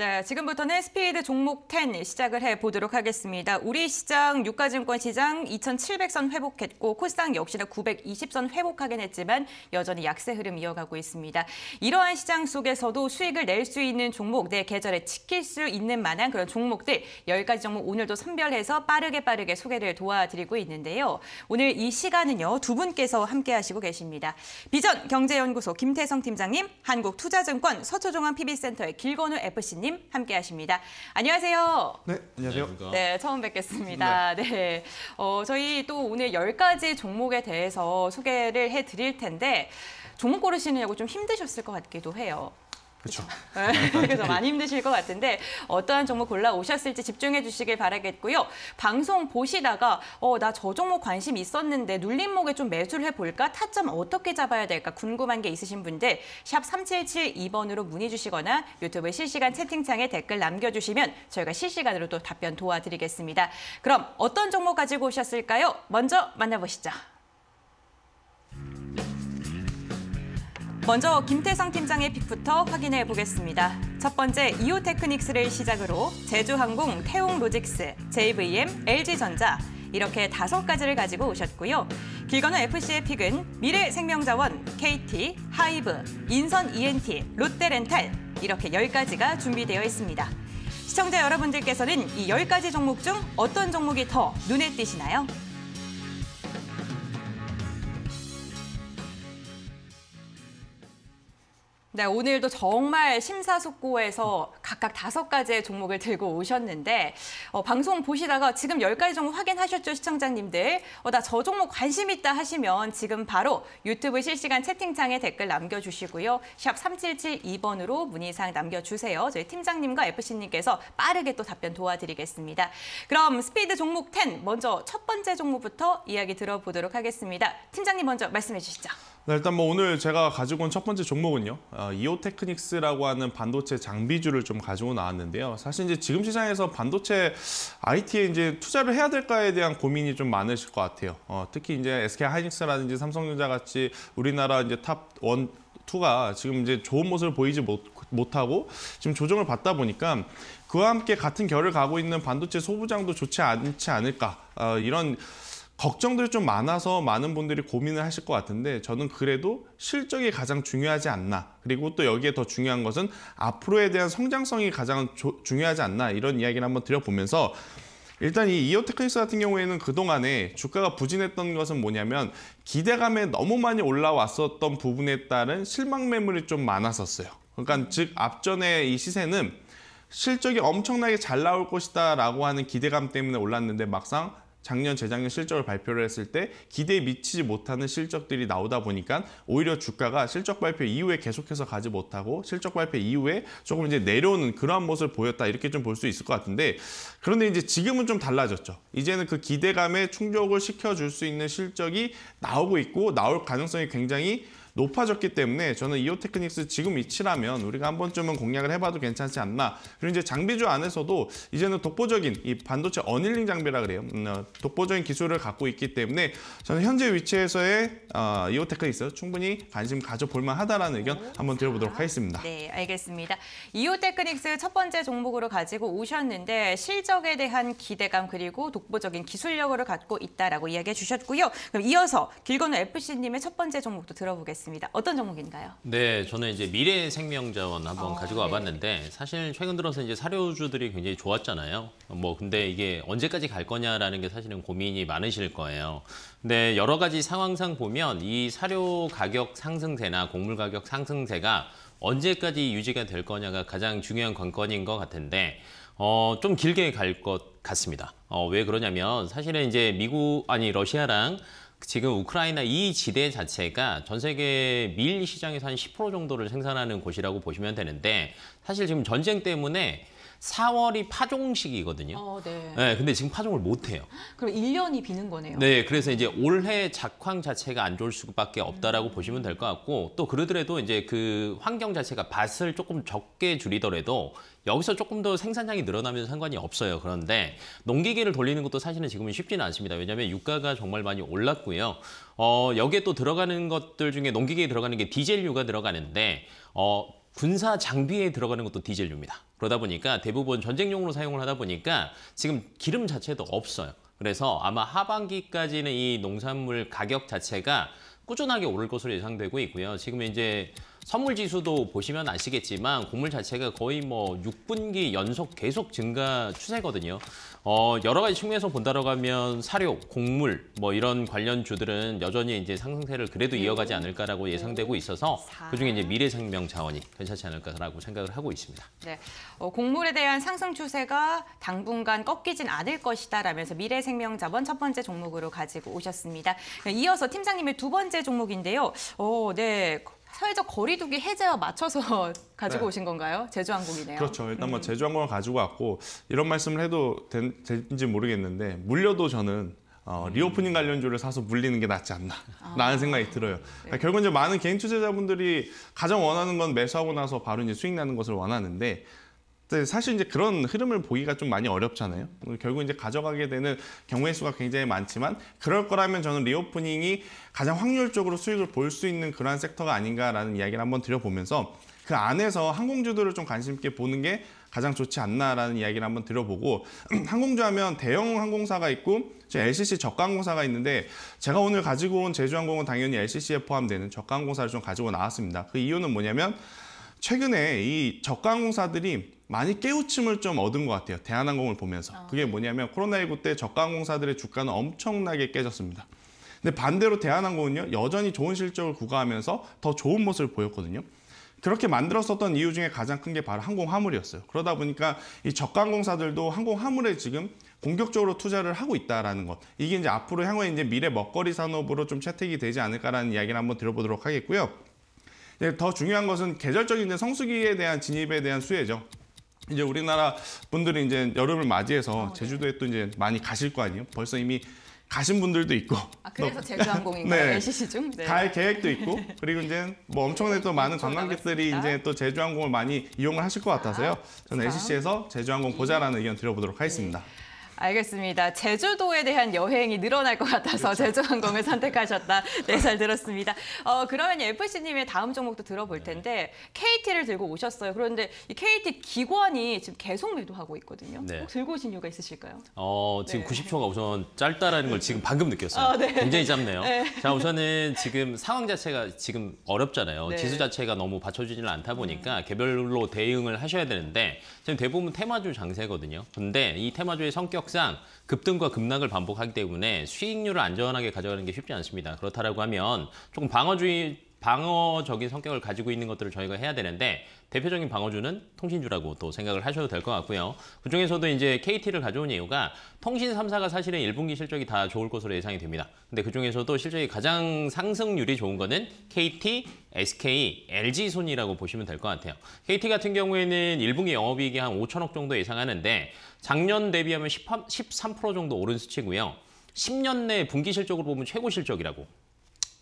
네, 지금부터는 스피드 종목 10 시작을 해보도록 하겠습니다. 우리 시장, 유가증권 시장 2,700선 회복했고 코스닥 역시나 920선 회복하긴 했지만 여전히 약세 흐름 이어가고 있습니다. 이러한 시장 속에서도 수익을 낼 수 있는 종목, 내 계절에 지킬 수 있는 만한 그런 종목들 10가지 종목 오늘도 선별해서 빠르게 빠르게 소개를 도와드리고 있는데요. 오늘 이 시간은요, 두 분께서 함께하시고 계십니다. 비전 경제연구소 김태성 팀장님, 한국투자증권 서초종합 PB센터의 길건우 FC님, 대표님 함께하십니다. 안녕하세요. 네, 안녕하세요. 네, 네, 처음 뵙겠습니다. 네, 네. 어, 저희 또 오늘 1 0가지 종목에 대해서 소개를 해드릴 텐데 종목 고르시느냐고 좀 힘드셨을 것 같기도 해요. 그렇죠. 그래서 많이 힘드실 것 같은데 어떠한 종목 골라 오셨을지 집중해 주시길 바라겠고요. 방송 보시다가 어, 나 저 종목 관심 있었는데 눌림목에 좀 매수를 해볼까? 타점 어떻게 잡아야 될까? 궁금한 게 있으신 분들 샵 3772번으로 문의 주시거나 유튜브 실시간 채팅창에 댓글 남겨주시면 저희가 실시간으로 또 답변 도와드리겠습니다. 그럼 어떤 종목 가지고 오셨을까요? 먼저 만나보시죠. 먼저 김태성 팀장의 픽부터 확인해 보겠습니다. 첫 번째 이오 테크닉스를 시작으로 제주항공, 태웅 로직스, JVM, LG전자 이렇게 다섯 가지를 가지고 오셨고요. 길건우 FC의 픽은 미래생명자원, KT, 하이브, 인선 ENT, 롯데렌탈 이렇게 열가지가 준비되어 있습니다. 시청자 여러분들께서는 이 열가지 종목 중 어떤 종목이 더 눈에 띄시나요? 네, 오늘도 정말 심사숙고해서 각각 다섯 가지의 종목을 들고 오셨는데 어, 방송 보시다가 지금 열 가지 종목 확인하셨죠, 시청자님들? 어, 나 저 종목 관심 있다 하시면 지금 바로 유튜브 실시간 채팅창에 댓글 남겨주시고요. 샵 3772번으로 문의사항 남겨주세요. 저희 팀장님과 FC님께서 빠르게 또 답변 도와드리겠습니다. 그럼 스피드 종목 10, 먼저 첫 번째 종목부터 이야기 들어보도록 하겠습니다. 팀장님 먼저 말씀해 주시죠. 네, 일단 뭐 오늘 제가 가지고 온 첫 번째 종목은요. 어, 이오테크닉스라고 하는 반도체 장비주를 좀 가지고 나왔는데요. 사실 이제 지금 시장에서 반도체 IT에 이제 투자를 해야 될까에 대한 고민이 좀 많으실 것 같아요. 어, 특히 이제 SK 하이닉스라든지 삼성전자 같이 우리나라 이제 탑원 투가 지금 이제 좋은 모습을 보이지 못, 못하고 지금 조정을 받다 보니까 그와 함께 같은 결을 가고 있는 반도체 소부장도 좋지 않지 않을까 어, 이런 걱정들이 좀 많아서 많은 분들이 고민을 하실 것 같은데 저는 그래도 실적이 가장 중요하지 않나 그리고 또 여기에 더 중요한 것은 앞으로에 대한 성장성이 가장 조, 중요하지 않나 이런 이야기를 한번 드려보면서 일단 이이어테크닉스 같은 경우에는 그동안에 주가가 부진했던 것은 뭐냐면 기대감에 너무 많이 올라왔었던 부분에 따른 실망 매물이 좀 많았었어요 그러니까 즉앞전에이 시세는 실적이 엄청나게 잘 나올 것이다 라고 하는 기대감 때문에 올랐는데 막상 작년, 재작년 실적을 발표를 했을 때 기대에 미치지 못하는 실적들이 나오다 보니까 오히려 주가가 실적 발표 이후에 계속해서 가지 못하고 실적 발표 이후에 조금 이제 내려오는 그러한 모습을 보였다 이렇게 좀 볼 수 있을 것 같은데 그런데 이제 지금은 좀 달라졌죠. 이제는 그 기대감에 충족을 시켜줄 수 있는 실적이 나오고 있고 나올 가능성이 굉장히 높아졌기 때문에 저는 이오테크닉스 지금 위치라면 우리가 한 번쯤은 공략을 해봐도 괜찮지 않나. 그리고 이제 장비주 안에서도 이제는 독보적인 이 반도체 어닐링 장비라 그래요. 음, 어, 독보적인 기술을 갖고 있기 때문에 저는 현재 위치에서의 어, 이오테크닉스 충분히 관심 가져볼 만하다라는 의견 한번 들어보도록 하겠습니다. 네, 알겠습니다. 이오테크닉스 첫 번째 종목으로 가지고 오셨는데 실적에 대한 기대감 그리고 독보적인 기술력을 갖고 있다라고 이야기해 주셨고요. 그럼 이어서 길건우 FC님의 첫 번째 종목도 들어보겠습니다. 알겠습니다 어떤 종목인가요? 네, 저는 이제 미래 생명자원 한번 어, 가지고 네. 와봤는데 네. 사실 최근 들어서 이제 사료주들이 굉장히 좋았잖아요. 뭐 근데 이게 언제까지 갈 거냐라는 게 사실은 고민이 많으실 거예요. 근데 여러 가지 상황상 보면 이 사료 가격 상승세나 곡물 가격 상승세가 언제까지 유지가 될 거냐가 가장 중요한 관건인 것 같은데 어, 좀 길게 갈 것 같습니다. 어, 왜 그러냐면 사실은 이제 미국 아니 러시아랑 지금 우크라이나 이 지대 자체가 전 세계 밀 시장에서 한 10% 정도를 생산하는 곳이라고 보시면 되는데 사실 지금 전쟁 때문에 4월이 파종식이거든요. 어, 네. 네. 근데 지금 파종을 못 해요. 그럼 1년이 비는 거네요. 네, 그래서 이제 올해 작황 자체가 안 좋을 수밖에 없다라고 음. 보시면 될 것 같고 또 그러더라도 이제 그 환경 자체가 밭을 조금 적게 줄이더라도 여기서 조금 더 생산량이 늘어나면 상관이 없어요. 그런데 농기계를 돌리는 것도 사실은 지금은 쉽지는 않습니다. 왜냐하면 유가가 정말 많이 올랐고요. 어, 여기에 또 들어가는 것들 중에 농기계에 들어가는 게 디젤유가 들어가는데 어, 군사 장비에 들어가는 것도 디젤류입니다. 그러다 보니까 대부분 전쟁용으로 사용을 하다 보니까 지금 기름 자체도 없어요. 그래서 아마 하반기까지는 이 농산물 가격 자체가 꾸준하게 오를 것으로 예상되고 있고요. 지금 이제 선물 지수도 보시면 아시겠지만 곡물 자체가 거의 뭐 6분기 연속 계속 증가 추세거든요. 어, 여러 가지 측면에서 본다라고 하면 사료, 곡물 뭐 이런 관련주들은 여전히 이제 상승세를 그래도 이어가지 않을까라고 예상되고 있어서 그중에 이제 미래생명 자원이 괜찮지 않을까라고 생각을 하고 있습니다. 네, 어, 곡물에 대한 상승 추세가 당분간 꺾이진 않을 것이다라면서 미래생명 자원 첫 번째 종목으로 가지고 오셨습니다. 네, 이어서 팀장님의 두 번째 종목인데요. 어, 네. 사회적 거리두기 해제와 맞춰서 가지고 네. 오신 건가요? 제주항공이네요. 그렇죠. 일단 뭐 음. 제주항공을 가지고 왔고 이런 말씀을 해도 된, 지 모르겠는데 물려도 저는 어, 음. 리오프닝 관련주를 사서 물리는 게 낫지 않나라는 아. 생각이 들어요. 네. 그러니까 결국 이제 많은 개인 투자자분들이 가장 원하는 건 매수하고 나서 바로 이제 수익 나는 것을 원하는데 사실 이제 그런 흐름을 보기가 좀 많이 어렵잖아요. 뭐 결국 이제 가져가게 되는 경우의 수가 굉장히 많지만 그럴 거라면 저는 리오프닝이 가장 확률적으로 수익을 볼 수 있는 그러한 섹터가 아닌가라는 이야기를 한번 드려보면서 그 안에서 항공주들을 좀 관심 있게 보는 게 가장 좋지 않나라는 이야기를 한번 드려보고 항공주 하면 대형 항공사가 있고 LCC 저가항공사가 있는데 제가 오늘 가지고 온 제주항공은 당연히 LCC에 포함되는 저가항공사를 좀 가지고 나왔습니다. 그 이유는 뭐냐면 최근에 이 저가항공사들이 많이 깨우침을 좀 얻은 것 같아요. 대한항공을 보면서. 아. 그게 뭐냐면 코로나19 때 저가항공사들의 주가는 엄청나게 깨졌습니다. 근데 반대로 대한항공은요. 여전히 좋은 실적을 구가하면서 더 좋은 모습을 보였거든요. 그렇게 만들었었던 이유 중에 가장 큰 게 바로 항공화물이었어요. 그러다 보니까 이 저가항공사들도 항공화물에 지금 공격적으로 투자를 하고 있다라는 것. 이게 이제 앞으로 향후에 이제 미래 먹거리 산업으로 좀 채택이 되지 않을까라는 이야기를 한번 들어보도록 하겠고요. 네, 더 중요한 것은 계절적인 이제 성수기에 대한 진입에 대한 수혜죠. 이제 우리나라 분들이 이제 여름을 맞이해서 어, 네. 제주도에 또 이제 많이 가실 거 아니에요. 벌써 이미 가신 분들도 있고. 아, 그래서 제주항공인가요? 네. LCC 네, 중? 네. 갈 계획도 있고 그리고 이제 뭐 엄청나게 또 많은 네, 관광객들이 이제 또 제주항공을 많이 이용을 하실 것 같아서요. 아, 저는 LCC에서 제주항공 보자라는 의견 드려보도록 하겠습니다. 네. 알겠습니다. 제주도에 대한 여행이 늘어날 것 같아서 그렇죠. 제주항공을 선택하셨다. 네, 잘 들었습니다. 어, 그러면 FC님의 다음 종목도 들어볼 네. 텐데 KT를 들고 오셨어요. 그런데 이 KT 기관이 지금 계속 매도하고 있거든요. 네. 들고 오신 이유가 있으실까요? 어, 지금 네. 90초가 우선 짧다라는 걸 지금 방금 느꼈어요. 어, 네. 굉장히 짧네요. 네. 자, 우선은 지금 상황 자체가 지금 어렵잖아요. 네. 지수 자체가 너무 받쳐주지 않다 보니까 음. 개별로 대응을 하셔야 되는데 지금 대부분 테마주 장세거든요. 근데 이 테마주의 성격 특실상 급등과 급락을 반복하기 때문에 수익률을 안전하게 가져가는 게 쉽지 않습니다. 그렇다라고 하면 조금 방어주의 방어적인 성격을 가지고 있는 것들을 저희가 해야 되는데 대표적인 방어주는 통신주라고 또 생각을 하셔도 될 것 같고요. 그중에서도 이제 KT를 가져온 이유가 통신 3사가 사실은 1분기 실적이 다 좋을 것으로 예상이 됩니다. 근데 그중에서도 실적이 가장 상승률이 좋은 거는 KT, SK, LG 손이라고 보시면 될 것 같아요. KT 같은 경우에는 1분기 영업이익이 한 5천억 정도 예상하는데 작년 대비하면 13% 정도 오른 수치고요. 10년 내 분기 실적으로 보면 최고 실적이라고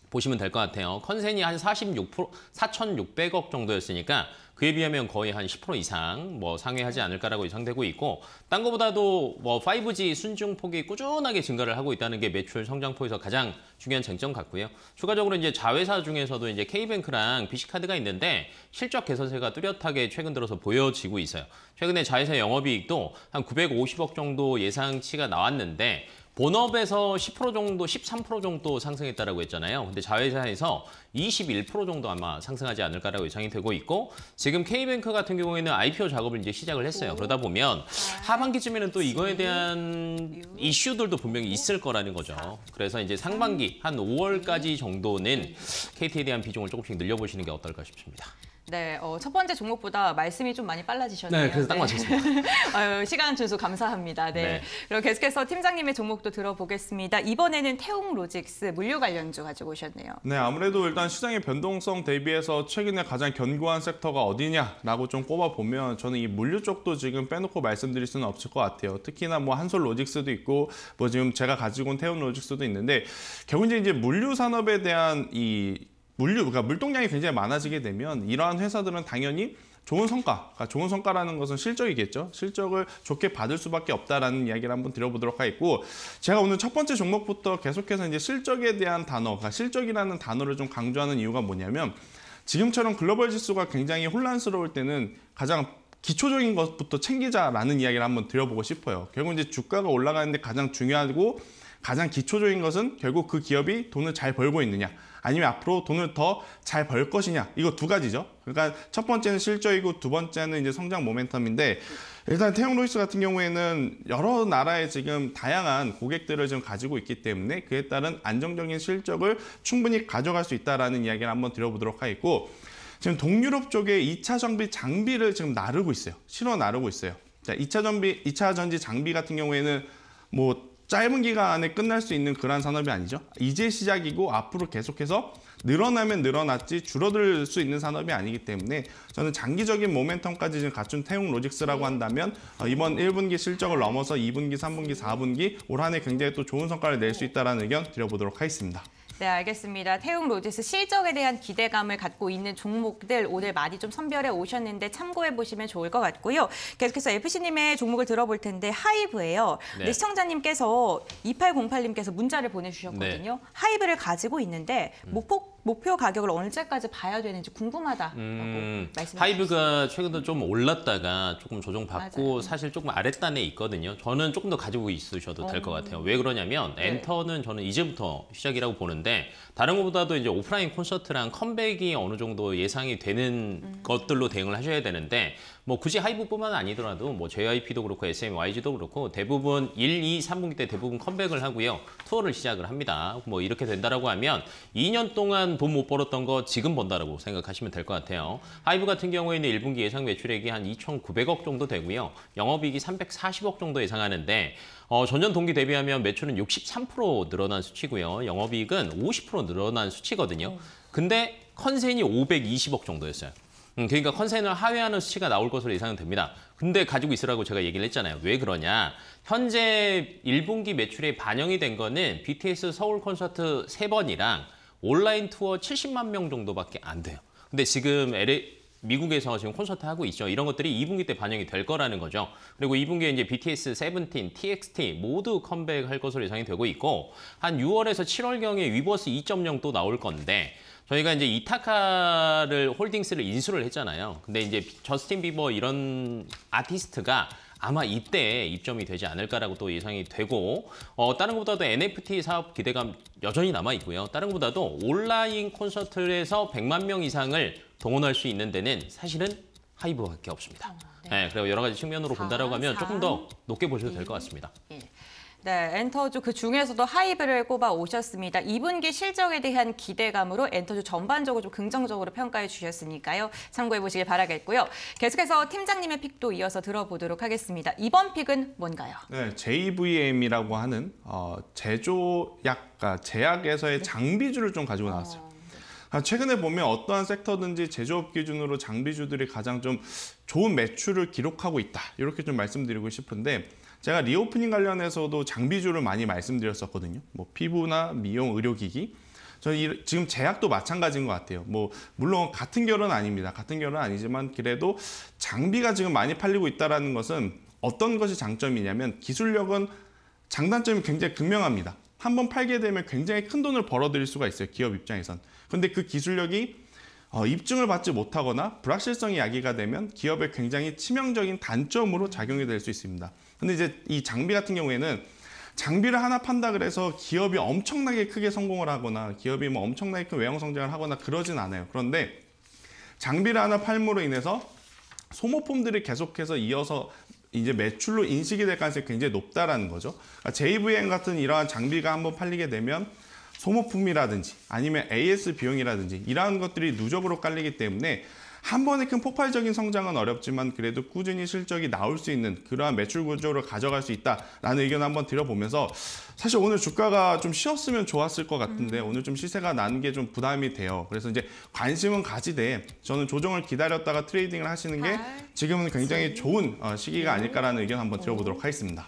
보시면 될 것 같아요. 컨센이 한 46%, 4,600억 정도였으니까 그에 비하면 거의 한 10% 이상 뭐 상회하지 않을까라고 예상되고 있고 딴것보다도뭐 5G 순증 폭이 꾸준하게 증가를 하고 있다는 게 매출 성장포에서 가장 중요한 쟁점 같고요. 추가적으로 이제 자회사 중에서도 이제 K뱅크랑 BC카드가 있는데 실적 개선세가 뚜렷하게 최근 들어서 보여지고 있어요. 최근에 자회사 영업이익도 한 950억 정도 예상치가 나왔는데 본업에서 10% 정도, 13% 정도 상승했다라고 했잖아요. 근데 자회사에서 21% 정도 아마 상승하지 않을까라고 예상이 되고 있고 지금 K뱅크 같은 경우에는 IPO 작업을 이제 시작을 했어요. 그러다 보면 하반기쯤에는 또 이거에 대한 이슈들도 분명히 있을 거라는 거죠. 그래서 이제 상반기 한 5월까지 정도는 KT에 대한 비중을 조금씩 늘려보시는 게 어떨까 싶습니다. 네, 어, 첫 번째 종목보다 말씀이 좀 많이 빨라지셨네요. 네, 그래서 딱 네. 맞췄습니다. 네. 유 시간 준수 감사합니다. 네. 네. 그럼 계속해서 팀장님의 종목도 들어보겠습니다. 이번에는 태웅 로직스 물류 관련주 가지고 오셨네요. 네, 아무래도 일단 시장의 변동성 대비해서 최근에 가장 견고한 섹터가 어디냐라고 좀 꼽아보면 저는 이 물류 쪽도 지금 빼놓고 말씀드릴 수는 없을 것 같아요. 특히나 뭐 한솔 로직스도 있고 뭐 지금 제가 가지고 온 태웅 로직스도 있는데 결국 이제 물류 산업에 대한 이 물류, 그러니까 물동량이 굉장히 많아지게 되면 이러한 회사들은 당연히 좋은 성과, 그러니까 좋은 성과라는 것은 실적이겠죠. 실적을 좋게 받을 수밖에 없다라는 이야기를 한번 드려보도록 하겠고, 제가 오늘 첫 번째 종목부터 계속해서 이제 실적에 대한 단어, 그러니까 실적이라는 단어를 좀 강조하는 이유가 뭐냐면, 지금처럼 글로벌 지수가 굉장히 혼란스러울 때는 가장 기초적인 것부터 챙기자라는 이야기를 한번 드려보고 싶어요. 결국 이제 주가가 올라가는데 가장 중요하고 가장 기초적인 것은 결국 그 기업이 돈을 잘 벌고 있느냐. 아니면 앞으로 돈을 더 잘 벌 것이냐 이거 두 가지죠. 그러니까 첫 번째는 실적이고 두 번째는 이제 성장 모멘텀인데 일단 태용 로이스 같은 경우에는 여러 나라의 지금 다양한 고객들을 지금 가지고 있기 때문에 그에 따른 안정적인 실적을 충분히 가져갈 수 있다라는 이야기를 한번 드려보도록 하겠고 지금 동유럽 쪽에 2차 정비 장비를 지금 나르고 있어요. 실어 나르고 있어요. 자, 2차 전비, 2차 전지 장비 같은 경우에는 뭐 짧은 기간 안에 끝날 수 있는 그러한 산업이 아니죠. 이제 시작이고 앞으로 계속해서 늘어나면 늘어났지 줄어들 수 있는 산업이 아니기 때문에 저는 장기적인 모멘텀까지 지금 갖춘 태용 로직스라고 한다면 어, 이번 1분기 실적을 넘어서 2분기, 3분기, 4분기 올한해 굉장히 또 좋은 성과를 낼 수 있다는 의견 드려보도록 하겠습니다. 네, 알겠습니다. 태웅 로지스 실적에 대한 기대감을 갖고 있는 종목들 오늘 많이 좀 선별해 오셨는데 참고해 보시면 좋을 것 같고요. 계속해서 FC님의 종목을 들어볼 텐데 하이브예요. 네. 시청자님께서 2808님께서 문자를 보내주셨거든요. 네. 하이브를 가지고 있는데 음. 목폭 목표 가격을 언제까지 봐야 되는지 궁금하다라고 음, 말씀하셨습니다. 하이브가 최근에 좀 올랐다가 조금 조정받고 맞아요. 사실 조금 아랫단에 있거든요. 저는 조금 더 가지고 있으셔도 될것 어. 같아요. 왜 그러냐면 네. 엔터는 저는 이제부터 시작이라고 보는데 다른 것보다도 이제 오프라인 콘서트랑 컴백이 어느 정도 예상이 되는 음. 것들로 대응을 하셔야 되는데 뭐 굳이 하이브뿐만 아니더라도 뭐 JYP도 그렇고 SMYG도 그렇고 대부분 1, 2, 3분기 때 대부분 컴백을 하고요. 투어를 시작을 합니다. 뭐 이렇게 된다라고 하면 2년 동안 돈 못 벌었던 거 지금 번다라고 생각하시면 될 것 같아요. 하이브 같은 경우에는 1분기 예상 매출액이 한 2,900억 정도 되고요. 영업이익이 340억 정도 예상하는데 어, 전년 동기 대비하면 매출은 63% 늘어난 수치고요. 영업이익은 50% 늘어난 수치거든요. 근데 컨센이 520억 정도였어요. 음, 그러니까 컨센을 하회하는 수치가 나올 것으로 예상 됩니다. 근데 가지고 있으라고 제가 얘기를 했잖아요. 왜 그러냐. 현재 1분기 매출에 반영이 된 거는 BTS 서울 콘서트 3번이랑 온라인 투어 70만 명 정도밖에 안 돼요. 근데 지금 LA, 미국에서 지금 콘서트 하고 있죠. 이런 것들이 2분기 때 반영이 될 거라는 거죠. 그리고 2분기에 이제 BTS, 세븐틴, TXT 모두 컴백할 것으로 예상이 되고 있고 한 6월에서 7월경에 위버스 2.0또 나올 건데 저희가 이제 이타카를 홀딩스를 인수를 했잖아요. 근데 이제 저스틴 비버 이런 아티스트가 아마 이때 입점이 되지 않을까라고 또 예상이 되고 어, 다른 것보다도 NFT 사업 기대감 여전히 남아 있고요. 다른 것보다도 온라인 콘서트에서 100만 명 이상을 동원할 수 있는 데는 사실은 하이브밖에 없습니다. 아, 네. 네 그리고 여러 가지 측면으로 본다라고 하면 조금 더 높게 보셔도 될 것 같습니다. 네. 네, 엔터주 그 중에서도 하이브를 꼽아 오셨습니다. 2분기 실적에 대한 기대감으로 엔터주 전반적으로 좀 긍정적으로 평가해 주셨으니까요. 참고해 보시길 바라겠고요. 계속해서 팀장님의 픽도 이어서 들어보도록 하겠습니다. 이번 픽은 뭔가요? 네, JVM이라고 하는 어, 제조약, 과 제약에서의 네. 장비주를 좀 가지고 나왔어요. 어. 아, 최근에 보면 어떠한 섹터든지 제조업 기준으로 장비주들이 가장 좀 좋은 매출을 기록하고 있다. 이렇게 좀 말씀드리고 싶은데 제가 리오프닝 관련해서도 장비주를 많이 말씀드렸었거든요. 뭐 피부나 미용, 의료기기. 저는 지금 제약도 마찬가지인 것 같아요. 뭐 물론 같은 결은 아닙니다. 같은 결은 아니지만 그래도 장비가 지금 많이 팔리고 있다는 것은 어떤 것이 장점이냐면 기술력은 장단점이 굉장히 극명합니다. 한번 팔게 되면 굉장히 큰 돈을 벌어들일 수가 있어요. 기업 입장에선. 근데 그 기술력이 어, 입증을 받지 못하거나 불확실성이 야기가 되면 기업에 굉장히 치명적인 단점으로 작용이 될 수 있습니다. 근데 이제 이 장비 같은 경우에는 장비를 하나 판다 그래서 기업이 엄청나게 크게 성공을 하거나 기업이 뭐 엄청나게 큰 외형 성장을 하거나 그러진 않아요. 그런데 장비를 하나 팔므로 인해서 소모품들이 계속해서 이어서 이제 매출로 인식이 될 가능성이 굉장히 높다라는 거죠. 그러니까 JVM 같은 이러한 장비가 한번 팔리게 되면 소모품이라든지 아니면 AS 비용이라든지 이러한 것들이 누적으로 깔리기 때문에 한 번에 큰 폭발적인 성장은 어렵지만 그래도 꾸준히 실적이 나올 수 있는 그러한 매출 구조를 가져갈 수 있다라는 의견을 한번 드려보면서 사실 오늘 주가가 좀 쉬었으면 좋았을 것 같은데 음. 오늘 좀 시세가 난 게 좀 부담이 돼요. 그래서 이제 관심은 가지되 저는 조정을 기다렸다가 트레이딩을 하시는 게 지금은 굉장히 좋은 어, 시기가 아닐까라는 의견 한번 드려보도록 하겠습니다.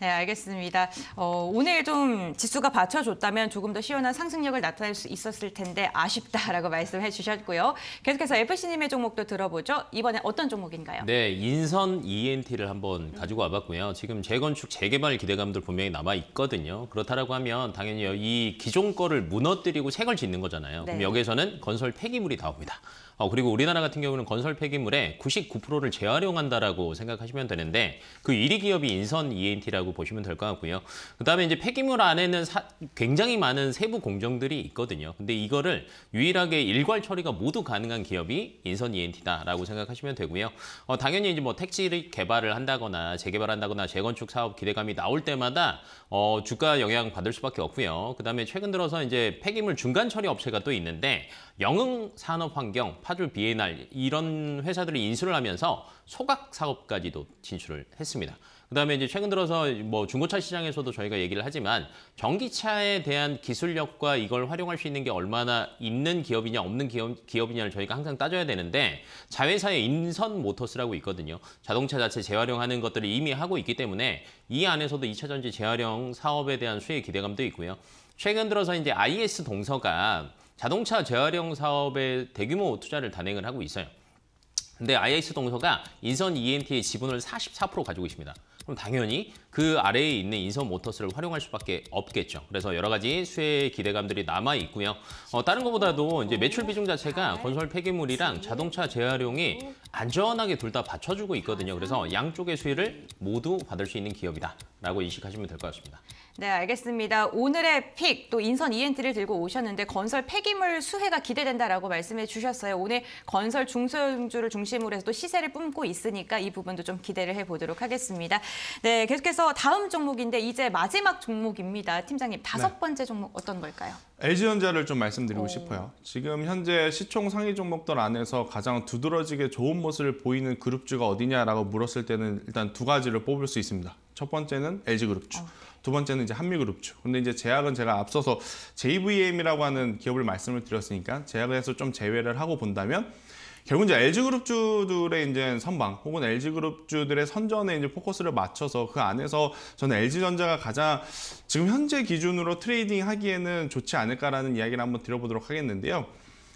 네, 알겠습니다. 어, 오늘 좀 지수가 받쳐줬다면 조금 더 시원한 상승력을 나타낼 수 있었을 텐데 아쉽다라고 말씀해 주셨고요. 계속해서 FC님의 종목도 들어보죠. 이번에 어떤 종목인가요? 네, 인선 ENT를 한번 가지고 와봤고요. 지금 재건축, 재개발 기대감들 분명히 남아있거든요. 그렇다라고 하면 당연히 이 기존 거를 무너뜨리고 새 걸 짓는 거잖아요. 네. 그럼 여기에서는 건설 폐기물이 나옵니다. 어, 그리고 우리나라 같은 경우는 건설 폐기물의 99%를 재활용한다라고 생각하시면 되는데 그 1위 기업이 인선 ENT라고 보시면 될 것 같고요. 그다음에 이제 폐기물 안에는 사, 굉장히 많은 세부 공정들이 있거든요. 근데 이거를 유일하게 일괄 처리가 모두 가능한 기업이 인선 ENT다라고 생각하시면 되고요. 어, 당연히 이제 뭐 택지 개발을 한다거나 재개발한다거나 재건축 사업 기대감이 나올 때마다 어, 주가 영향 받을 수밖에 없고요. 그다음에 최근 들어서 이제 폐기물 중간 처리 업체가 또 있는데 영흥 산업환경, 파주 비엔날 이런 회사들이 인수를 하면서 소각 사업까지도 진출을 했습니다. 그다음에 이제 최근 들어서 뭐 중고차 시장에서도 저희가 얘기를 하지만 전기차에 대한 기술력과 이걸 활용할 수 있는 게 얼마나 있는 기업이냐 없는 기업, 기업이냐를 저희가 항상 따져야 되는데 자회사의 인선 모터스라고 있거든요. 자동차 자체 재활용하는 것들을 이미 하고 있기 때문에 이 안에서도 2차 전지 재활용 사업에 대한 수혜 기대감도 있고요. 최근 들어서 이제 IS 동서가 자동차 재활용 사업에 대규모 투자를 단행을 하고 있어요. 근데 IS 동서가 인선 EMT의 지분을 44% 가지고 있습니다. 그럼 당연히 그 아래에 있는 인선 모터스를 활용할 수밖에 없겠죠. 그래서 여러 가지 수혜 기대감들이 남아 있고요. 어, 다른 것보다도 이제 매출 비중 자체가 네. 건설 폐기물이랑 자동차 재활용이 안전하게 둘 다 받쳐주고 있거든요. 그래서 아. 양쪽의 수혜를 모두 받을 수 있는 기업이다라고 인식하시면 될 것 같습니다. 네, 알겠습니다. 오늘의 픽, 또 인선 e n t 를 들고 오셨는데 건설 폐기물 수혜가 기대된다라고 말씀해 주셨어요. 오늘 건설 중소형주를 중심으로 해서 또 시세를 뿜고 있으니까 이 부분도 좀 기대를 해보도록 하겠습니다. 네, 계속해서 다음 종목인데 이제 마지막 종목입니다. 팀장님, 다섯 네. 번째 종목 어떤 걸까요? LG전자를 좀 말씀드리고 오. 싶어요. 지금 현재 시총 상위 종목들 안에서 가장 두드러지게 좋은 모습을 보이는 그룹주가 어디냐라고 물었을 때는 일단 두 가지를 뽑을 수 있습니다. 첫 번째는 LG그룹주, 어. 두 번째는 이제 한미그룹주. 근데 이제 제약은 제가 앞서서 JVM이라고 하는 기업을 말씀을 드렸으니까 제약에서 좀 제외를 하고 본다면 결국 이제 LG 그룹주들의 이제 선방 혹은 LG 그룹주들의 선전에 이제 포커스를 맞춰서 그 안에서 저는 LG 전자가 가장 지금 현재 기준으로 트레이딩 하기에는 좋지 않을까라는 이야기를 한번 드려보도록 하겠는데요.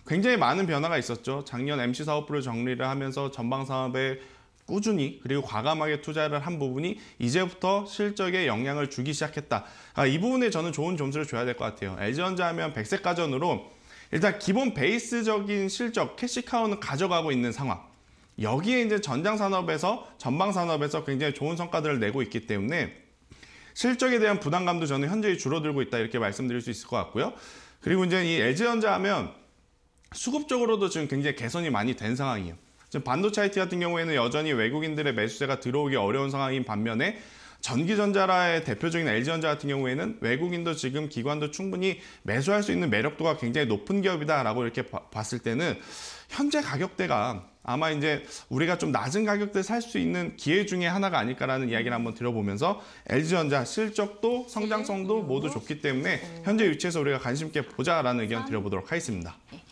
굉장히 많은 변화가 있었죠. 작년 MC 사업부를 정리를 하면서 전방 사업에 꾸준히 그리고 과감하게 투자를 한 부분이 이제부터 실적에 영향을 주기 시작했다. 아, 이 부분에 저는 좋은 점수를 줘야 될 것 같아요. LG전자 하면 백색 가전으로 일단 기본 베이스적인 실적 캐시카우는 가져가고 있는 상황 여기에 이제 전장 산업에서 전방 산업에서 굉장히 좋은 성과들을 내고 있기 때문에 실적에 대한 부담감도 저는 현저히 줄어들고 있다 이렇게 말씀드릴 수 있을 것 같고요. 그리고 이제 이 LG전자 하면 수급적으로도 지금 굉장히 개선이 많이 된 상황이에요. 지금 반도체 IT 같은 경우에는 여전히 외국인들의 매수세가 들어오기 어려운 상황인 반면에 전기전자라의 대표적인 LG전자 같은 경우에는 외국인도 지금 기관도 충분히 매수할 수 있는 매력도가 굉장히 높은 기업이다라고 이렇게 봤을 때는 현재 가격대가 아마 이제 우리가 좀 낮은 가격대 살 수 있는 기회 중에 하나가 아닐까라는 이야기를 한번 들어보면서 LG전자 실적도 성장성도 네, 모두 좋기 때문에 현재 위치에서 네. 우리가 관심 있게 보자라는 의견 아, 드려보도록 하겠습니다. 네.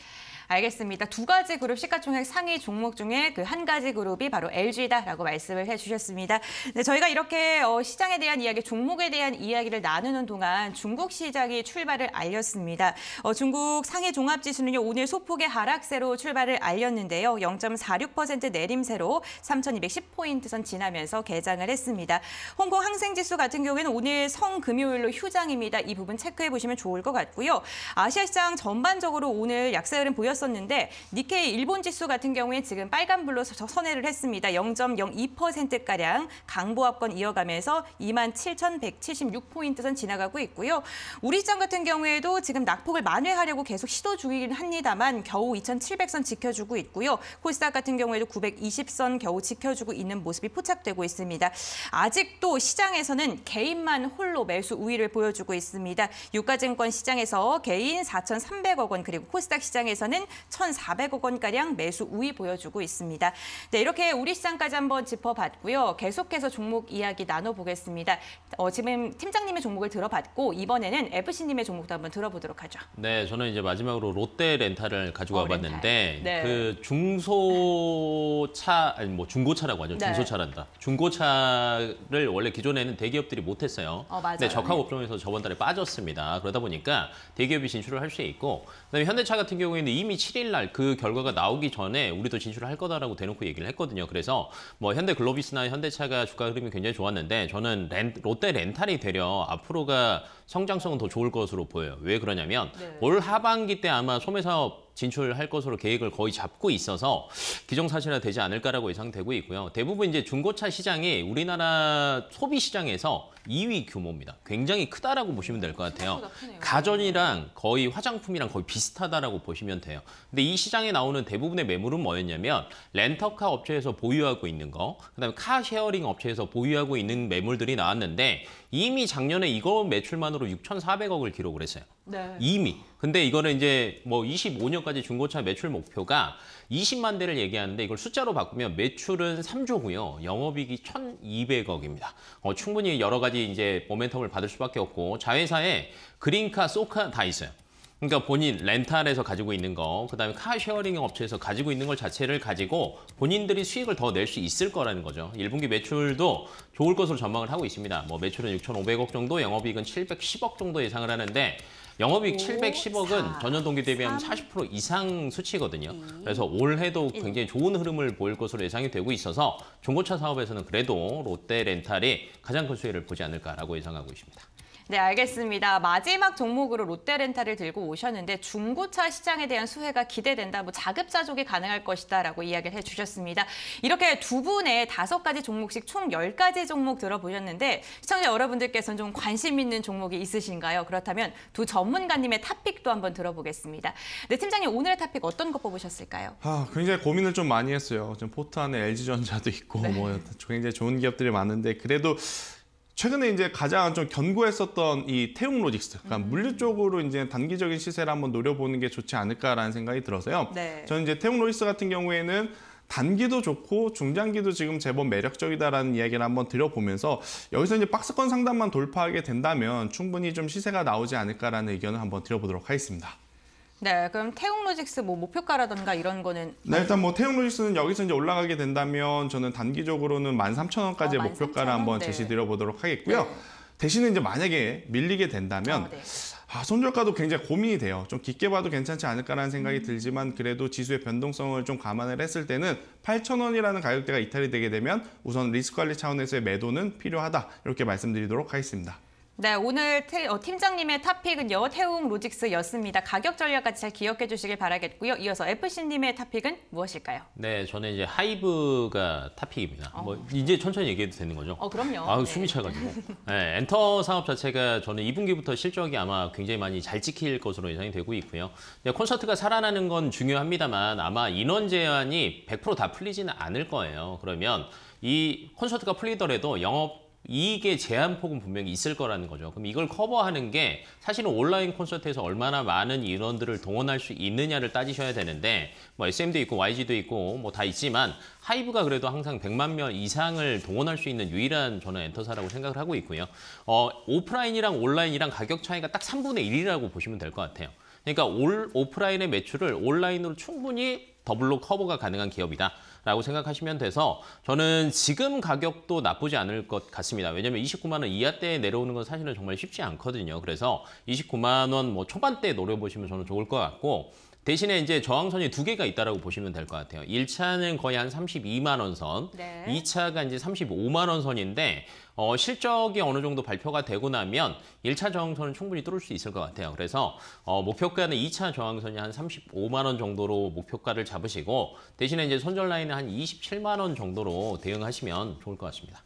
알겠습니다. 두 가지 그룹 시가총액 상위 종목 중에 그 한 가지 그룹이 바로 LG다라고 말씀을 해주셨습니다. 네, 저희가 이렇게 어, 시장에 대한 이야기, 종목에 대한 이야기를 나누는 동안 중국 시장이 출발을 알렸습니다. 어, 중국 상해 종합지수는요 오늘 소폭의 하락세로 출발을 알렸는데요. 0.46% 내림세로 3,210포인트 선 지나면서 개장을 했습니다. 홍콩 항생지수 같은 경우에는 오늘 성금요일로 휴장입니다. 이 부분 체크해 보시면 좋을 것 같고요. 아시아 시장 전반적으로 오늘 약세 율은 보였습니다. 했었는데 니케이 일본 지수 같은 경우에 지금 빨간불로 선회를 했습니다. 0.02%가량 강보합권 이어가면서 27,176포인트 선 지나가고 있고요. 우리 시장 같은 경우에도 지금 낙폭을 만회하려고 계속 시도 중이긴 합니다만 겨우 2,700선 지켜주고 있고요. 코스닥 같은 경우에도 920선 겨우 지켜주고 있는 모습이 포착되고 있습니다. 아직도 시장에서는 개인만 홀로 매수 우위를 보여주고 있습니다. 유가증권 시장에서 개인 4,300억 원 그리고 코스닥 시장에서는 1,400억 원가량 매수 우위 보여주고 있습니다. 네, 이렇게 우리 시장까지 한번 짚어봤고요. 계속해서 종목 이야기 나눠보겠습니다. 어, 지금 팀장님의 종목을 들어봤고 이번에는 FC님의 종목도 한번 들어보도록 하죠. 네, 저는 이제 마지막으로 롯데 렌탈을 가지고 어, 와봤는데 렌탈. 네. 그 중소차, 아니 뭐 중고차라고 하죠. 네. 중소차란다. 중고차를 원래 기존에는 대기업들이 못했어요. 어, 맞아요. 네, 적합 업종에서 저번 달에 빠졌습니다. 그러다 보니까 대기업이 진출을 할 수 있고 그다음에 현대차 같은 경우에는 이미 7일날그 결과가 나오기 전에 우리도 진출을 할 거다라고 대놓고 얘기를 했거든요. 그래서 뭐 현대 글로비스나 현대차가 주가 흐름이 굉장히 좋았는데 저는 렌, 롯데 렌탈이 되려 앞으로가 성장성은 더 좋을 것으로 보여요. 왜 그러냐면 네. 올 하반기 때 아마 소매사업 진출할 것으로 계획을 거의 잡고 있어서 기정사실화 되지 않을까라고 예상되고 있고요. 대부분 이제 중고차 시장이 우리나라 소비 시장에서 2위 규모입니다. 굉장히 크다라고 보시면 될 것 같아요. 가전이랑 거의 화장품이랑 거의 비슷하다라고 보시면 돼요. 근데 이 시장에 나오는 대부분의 매물은 뭐였냐면 렌터카 업체에서 보유하고 있는 거, 그다음에 카 쉐어링 업체에서 보유하고 있는 매물들이 나왔는데 이미 작년에 이거 매출만으로 6,400억을 기록을 했어요. 네. 이미. 근데 이거는 이제 뭐 25년까지 중고차 매출 목표가 20만 대를 얘기하는데 이걸 숫자로 바꾸면 매출은 3조고요. 영업이익이 1,200억입니다. 어, 충분히 여러 가지 이제 모멘텀을 받을 수밖에 없고 자회사에 그린카, 소카 다 있어요. 그러니까 본인 렌탈에서 가지고 있는 거, 그다음에 카쉐어링 업체에서 가지고 있는 걸 자체를 가지고 본인들이 수익을 더 낼 수 있을 거라는 거죠. 1분기 매출도 좋을 것으로 전망을 하고 있습니다. 뭐 매출은 6,500억 정도, 영업이익은 710억 정도 예상을 하는데 영업이익 710억은 전년 동기 대비하면 40% 이상 수치거든요. 그래서 올해도 굉장히 좋은 흐름을 보일 것으로 예상이 되고 있어서 중고차 사업에서는 그래도 롯데 렌탈이 가장 큰 수혜를 보지 않을까라고 예상하고 있습니다. 네, 알겠습니다. 마지막 종목으로 롯데렌탈을 들고 오셨는데 중고차 시장에 대한 수혜가 기대된다, 뭐 자급자족이 가능할 것이다 라고 이야기를 해주셨습니다. 이렇게 두 분의 다섯 가지 종목씩 총 열가지 종목 들어보셨는데 시청자 여러분들께서는 좀 관심 있는 종목이 있으신가요? 그렇다면 두 전문가님의 탑픽도 한번 들어보겠습니다. 네, 팀장님 오늘의 탑픽 어떤 거 뽑으셨을까요? 아, 굉장히 고민을 좀 많이 했어요. 지 포트 안에 LG전자도 있고 네. 뭐 굉장히 좋은 기업들이 많은데 그래도 최근에 이제 가장 좀 견고했었던 이태웅 로직스, 그러니까 음. 물류 쪽으로 이제 단기적인 시세를 한번 노려보는 게 좋지 않을까라는 생각이 들어서요. 네. 저는 이제 태웅 로직스 같은 경우에는 단기도 좋고 중장기도 지금 제법 매력적이다라는 이야기를 한번 드려보면서 여기서 이제 박스권 상단만 돌파하게 된다면 충분히 좀 시세가 나오지 않을까라는 의견을 한번 드려보도록 하겠습니다. 네, 그럼 태웅로직스뭐 목표가라든가 이런 거는 네, 일단 뭐태웅로직스는 여기서 이제 올라가게 된다면 저는 단기적으로는 13,000원까지의 어, 아, 목표가를 1 3 한번 네. 제시드려 보도록 하겠고요. 네. 대신에 이제 만약에 밀리게 된다면 어, 네. 아, 손절가도 굉장히 고민이 돼요. 좀 깊게 봐도 괜찮지 않을까라는 생각이 음. 들지만 그래도 지수의 변동성을 좀 감안을 했을 때는 8,000원이라는 가격대가 이탈이 되게 되면 우선 리스크 관리 차원에서의 매도는 필요하다. 이렇게 말씀드리도록 하겠습니다. 네, 오늘 어, 팀장님의 탑픽은요. 태웅 로직스였습니다. 가격 전략까지 잘 기억해 주시길 바라겠고요. 이어서 FC님의 탑픽은 무엇일까요? 네, 저는 이제 하이브가 탑픽입니다. 어. 뭐 이제 천천히 얘기해도 되는 거죠? 어, 그럼요. 아, 네. 숨이 차가지고. 네, 엔터 상업 자체가 저는 2분기부터 실적이 아마 굉장히 많이 잘 찍힐 것으로 예상이 되고 있고요. 콘서트가 살아나는 건 중요합니다만 아마 인원 제한이 100%다 풀리지는 않을 거예요. 그러면 이 콘서트가 풀리더라도 영업 이익의 제한폭은 분명히 있을 거라는 거죠. 그럼 이걸 커버하는 게 사실은 온라인 콘서트에서 얼마나 많은 인원들을 동원할 수 있느냐를 따지셔야 되는데 뭐 SM도 있고 YG도 있고 뭐 다 있지만 하이브가 그래도 항상 100만 명 이상을 동원할 수 있는 유일한 저는 엔터사라고 생각을 하고 있고요. 어, 오프라인이랑 온라인이랑 가격 차이가 딱 3분의 1이라고 보시면 될 것 같아요. 그러니까 올, 오프라인의 매출을 온라인으로 충분히 더블로 커버가 가능한 기업이다. 라고 생각하시면 돼서 저는 지금 가격도 나쁘지 않을 것 같습니다. 왜냐하면 29만 원 이하대에 내려오는 건 사실은 정말 쉽지 않거든요. 그래서 29만 원 뭐 초반대에 노려보시면 저는 좋을 것 같고 대신에 이제 저항선이 두 개가 있다라고 보시면 될 것 같아요. 1차는 거의 한 32만 원 선, 네. 2차가 이제 35만 원 선인데 어, 실적이 어느 정도 발표가 되고 나면 1차 저항선은 충분히 뚫을 수 있을 것 같아요. 그래서 어, 목표가는 2차 저항선이 한 35만 원 정도로 목표가를 잡으시고 대신에 이제 손절 라인은 한 27만 원 정도로 대응하시면 좋을 것 같습니다.